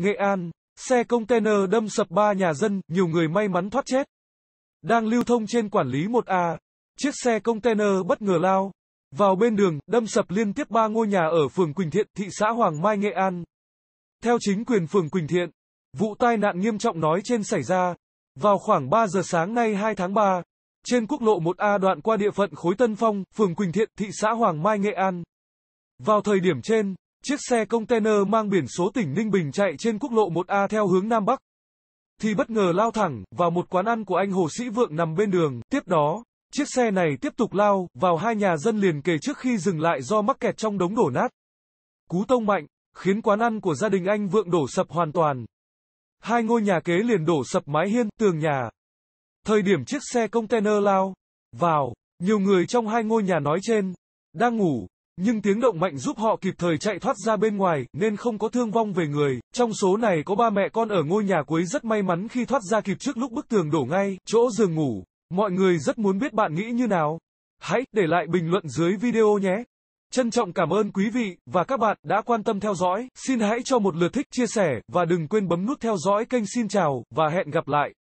Nghệ An, xe container đâm sập ba nhà dân, nhiều người may mắn thoát chết. Đang lưu thông trên quản lý 1A, chiếc xe container bất ngờ lao vào bên đường, đâm sập liên tiếp ba ngôi nhà ở phường Quỳnh Thiện, thị xã Hoàng Mai, Nghệ An. Theo chính quyền phường Quỳnh Thiện, vụ tai nạn nghiêm trọng nói trên xảy ra vào khoảng 3 giờ sáng nay 2 tháng 3 trên quốc lộ 1A đoạn qua địa phận khối Tân Phong, phường Quỳnh Thiện, thị xã Hoàng Mai, Nghệ An. Vào thời điểm trên, Chiếc xe container mang biển số tỉnh Ninh Bình chạy trên quốc lộ 1A theo hướng Nam Bắc. Thì bất ngờ lao thẳng vào một quán ăn của anh Hồ Sĩ Vượng nằm bên đường. Tiếp đó, chiếc xe này tiếp tục lao vào hai nhà dân liền kề trước khi dừng lại do mắc kẹt trong đống đổ nát. Cú tông mạnh, khiến quán ăn của gia đình anh Vượng đổ sập hoàn toàn. Hai ngôi nhà kế liền đổ sập mái hiên, tường nhà. Thời điểm chiếc xe container lao vào, nhiều người trong hai ngôi nhà nói trên đang ngủ, nhưng tiếng động mạnh giúp họ kịp thời chạy thoát ra bên ngoài nên không có thương vong về người. Trong số này có ba mẹ con ở ngôi nhà cuối rất may mắn khi thoát ra kịp trước lúc bức tường đổ ngay, chỗ giường ngủ. Mọi người rất muốn biết bạn nghĩ như nào. Hãy để lại bình luận dưới video nhé. Trân trọng cảm ơn quý vị và các bạn đã quan tâm theo dõi. Xin hãy cho một lượt thích, chia sẻ và đừng quên bấm nút theo dõi kênh. Xin chào và hẹn gặp lại.